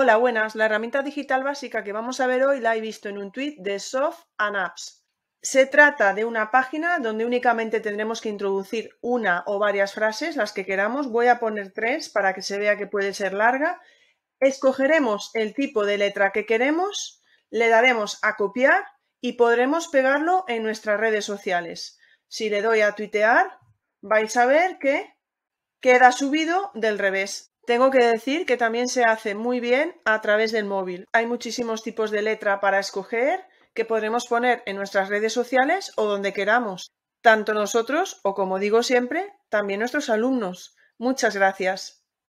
Hola, buenas. La herramienta digital básica que vamos a ver hoy la he visto en un tweet de Soft and Apps. Se trata de una página donde únicamente tendremos que introducir una o varias frases, las que queramos. Voy a poner tres para que se vea que puede ser larga. Escogeremos el tipo de letra que queremos, le daremos a copiar y podremos pegarlo en nuestras redes sociales. Si le doy a tuitear, vais a ver que queda subido del revés. Tengo que decir que también se hace muy bien a través del móvil. Hay muchísimos tipos de letra para escoger que podremos poner en nuestras redes sociales o donde queramos, tanto nosotros o, como digo siempre, también nuestros alumnos. Muchas gracias.